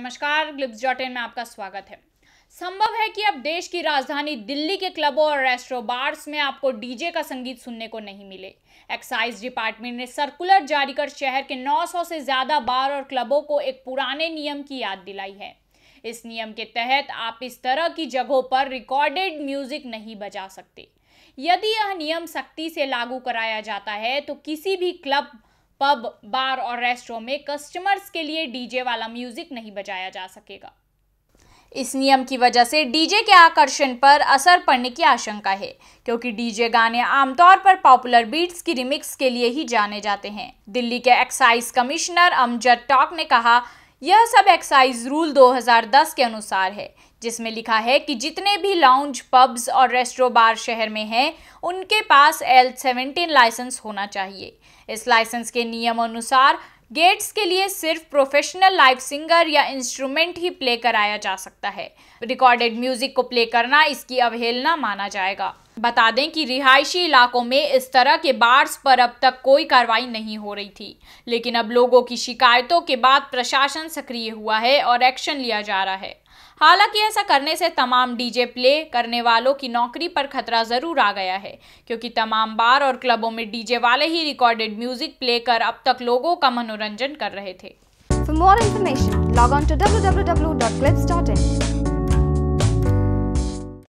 नमस्कार ग्लिप्स डॉट में आपका स्वागत है संभव है कि अब देश की राजधानी दिल्ली के क्लबों और रेस्टो बार्स में आपको डीजे का संगीत सुनने को नहीं मिले एक्साइज डिपार्टमेंट ने सर्कुलर जारी कर शहर के 900 से ज़्यादा बार और क्लबों को एक पुराने नियम की याद दिलाई है इस नियम के तहत आप इस तरह की जगहों पर रिकॉर्डेड म्यूजिक नहीं बजा सकते यदि यह नियम सख्ती से लागू कराया जाता है तो किसी भी क्लब पब बार और रेस्टोरों में कस्टमर्स के लिए डीजे वाला म्यूजिक नहीं बजाया जा सकेगा इस नियम की वजह से डीजे के आकर्षण पर असर पड़ने की आशंका है क्योंकि डीजे गाने आमतौर पर पॉपुलर बीट्स की रिमिक्स के लिए ही जाने जाते हैं दिल्ली के एक्साइज कमिश्नर अमजद टॉक ने कहा यह सब एक्साइज रूल 2010 के अनुसार है जिसमें लिखा है कि जितने भी लाउंज पब्स और रेस्टो बार शहर में हैं उनके पास एल सेवेंटीन लाइसेंस होना चाहिए इस लाइसेंस के नियम अनुसार गेट्स के लिए सिर्फ प्रोफेशनल लाइव सिंगर या इंस्ट्रूमेंट ही प्ले कराया जा सकता है रिकॉर्डेड म्यूजिक को प्ले करना इसकी अवहेलना माना जाएगा बता दें कि रिहायशी इलाकों में इस तरह के बाढ़ पर अब तक कोई कार्रवाई नहीं हो रही थी लेकिन अब लोगों की शिकायतों के बाद प्रशासन सक्रिय हुआ है और एक्शन लिया जा रहा है हालांकि ऐसा करने से तमाम डीजे प्ले करने वालों की नौकरी पर खतरा जरूर आ गया है क्योंकि तमाम बार और क्लबों में डीजे वाले ही रिकॉर्डेड म्यूजिक प्ले कर अब तक लोगों का मनोरंजन कर रहे थे